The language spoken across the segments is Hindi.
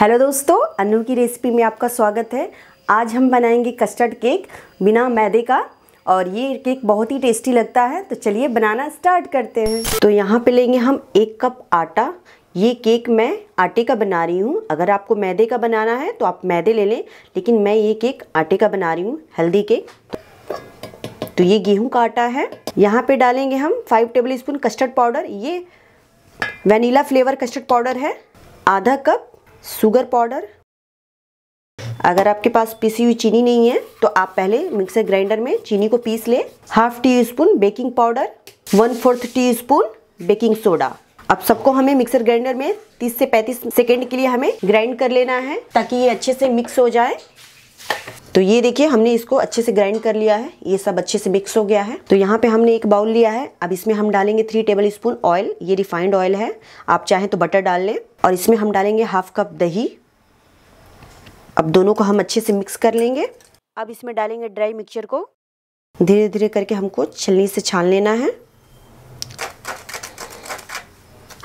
हेलो दोस्तों अनु की रेसिपी में आपका स्वागत है आज हम बनाएंगे कस्टर्ड केक बिना मैदे का और ये केक बहुत ही टेस्टी लगता है तो चलिए बनाना स्टार्ट करते हैं तो यहाँ पे लेंगे हम एक कप आटा ये केक मैं आटे का बना रही हूँ अगर आपको मैदे का बनाना है तो आप मैदे ले लें लेकिन मैं ये केक आटे का बना रही हूँ हेल्दी केक तो ये गेहूँ का आटा है यहाँ पर डालेंगे हम five tablespoon custard powder ये वनीला फ्लेवर कस्टर्ड पाउडर है आधा कप शुगर पाउडर अगर आपके पास पीसी हुई चीनी नहीं है तो आप पहले मिक्सर ग्राइंडर में चीनी को पीस लें half teaspoon baking powder one fourth teaspoon baking soda अब सबको हमें मिक्सर ग्राइंडर में 30 से 35 सेकेंड के लिए हमें ग्राइंड कर लेना है ताकि ये अच्छे से मिक्स हो जाए तो ये देखिए हमने इसको अच्छे से ग्राइंड कर लिया है ये सब अच्छे से मिक्स हो गया है तो यहाँ पे हमने एक बाउल लिया है अब इसमें हम डालेंगे थ्री टेबल स्पून ऑयल ये रिफाइंड ऑयल है आप चाहें तो बटर डाल लें और इसमें हम डालेंगे हाफ कप दही अब दोनों को हम अच्छे से मिक्स कर लेंगे अब इसमें डालेंगे ड्राई मिक्सचर को धीरे धीरे करके हमको छलनी से छान लेना है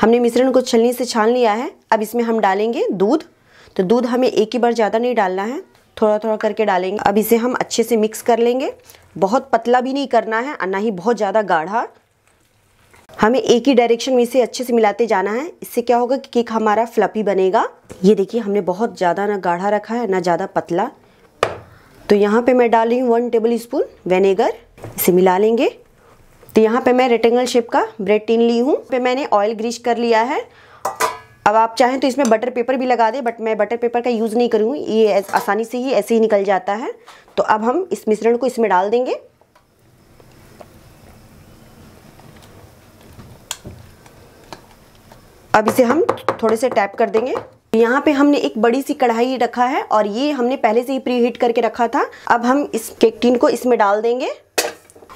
हमने मिश्रण को छलनी से छान लिया है अब इसमें हम डालेंगे दूध तो दूध हमें एक ही बार ज़्यादा नहीं डालना है थोड़ा थोड़ा करके डालेंगे अब इसे हम अच्छे से मिक्स कर लेंगे बहुत पतला भी नहीं करना है और ना ही बहुत ज़्यादा गाढ़ा हमें एक ही डायरेक्शन में इसे अच्छे से मिलाते जाना है इससे क्या होगा कि केक हमारा फ्लपी बनेगा ये देखिए हमने बहुत ज़्यादा ना गाढ़ा रखा है ना ज़्यादा पतला तो यहाँ पे मैं डाल रही हूँ वन टेबल स्पून वेनेगर इसे मिला लेंगे तो यहाँ पे मैं रेक्टेंगल शेप का ब्रेड टिन ली हूँ पे मैंने ऑयल ग्रीस कर लिया है अब आप चाहें तो इसमें बटर पेपर भी लगा दें बट मैं बटर पेपर का यूज़ नहीं करूँगी ये आसानी से ही ऐसे ही निकल जाता है तो अब हम इस मिश्रण को इसमें डाल देंगे अब इसे हम थोड़े से टैप कर देंगे यहाँ पे हमने एक बड़ी सी कढ़ाई रखा है और ये हमने पहले से ही प्री हीट करके रखा था अब हम इस केक टिन को इसमें डाल देंगे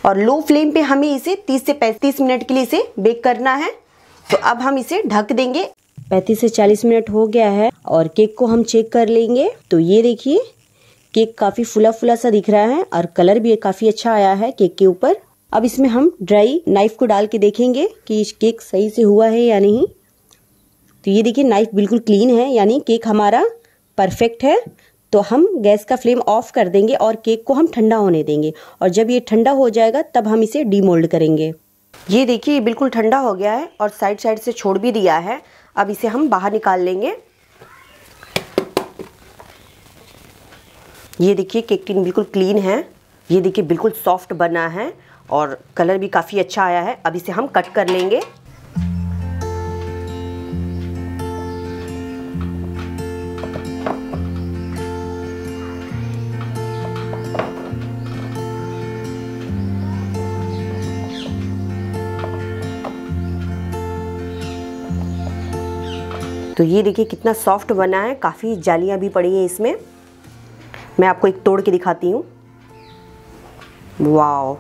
और लो फ्लेम पे हमें इसे 30 से 35 मिनट के लिए इसे बेक करना है तो अब हम इसे ढक देंगे 35 से 40 मिनट हो गया है और केक को हम चेक कर लेंगे तो ये देखिए केक काफी फुला फुला सा दिख रहा है और कलर भी काफी अच्छा आया है केक के ऊपर अब इसमें हम ड्राई नाइफ को डाल के देखेंगे कि केक सही से हुआ है या नहीं तो ये देखिए नाइफ बिल्कुल क्लीन है यानी केक हमारा परफेक्ट है तो हम गैस का फ्लेम ऑफ कर देंगे और केक को हम ठंडा होने देंगे और जब ये ठंडा हो जाएगा तब हम इसे डीमोल्ड करेंगे ये देखिए ये बिल्कुल ठंडा हो गया है और साइड साइड से छोड़ भी दिया है अब इसे हम बाहर निकाल लेंगे ये देखिए केक टिन बिल्कुल क्लीन है ये देखिए बिल्कुल सॉफ्ट बना है और कलर भी काफ़ी अच्छा आया है अब इसे हम कट कर लेंगे तो ये देखिए कितना सॉफ्ट बना है काफ़ी जालियाँ भी पड़ी हैं इसमें मैं आपको एक तोड़ के दिखाती हूँ वाओ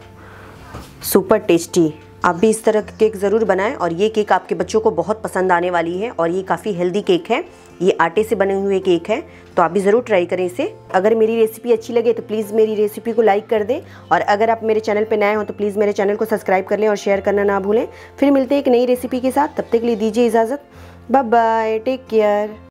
सुपर टेस्टी आप भी इस तरह केक ज़रूर बनाएं और ये केक आपके बच्चों को बहुत पसंद आने वाली है और ये काफ़ी हेल्दी केक है ये आटे से बने हुए केक है तो आप भी ज़रूर ट्राई करें इसे अगर मेरी रेसिपी अच्छी लगे तो प्लीज़ मेरी रेसिपी को लाइक कर दें और अगर आप मेरे चैनल पर नए हो तो प्लीज़ मेरे चैनल को सब्सक्राइब कर लें और शेयर करना ना भूलें फिर मिलते हैं एक नई रेसिपी के साथ तब तक के लिए दीजिए इजाज़त बाय बाय टेक केयर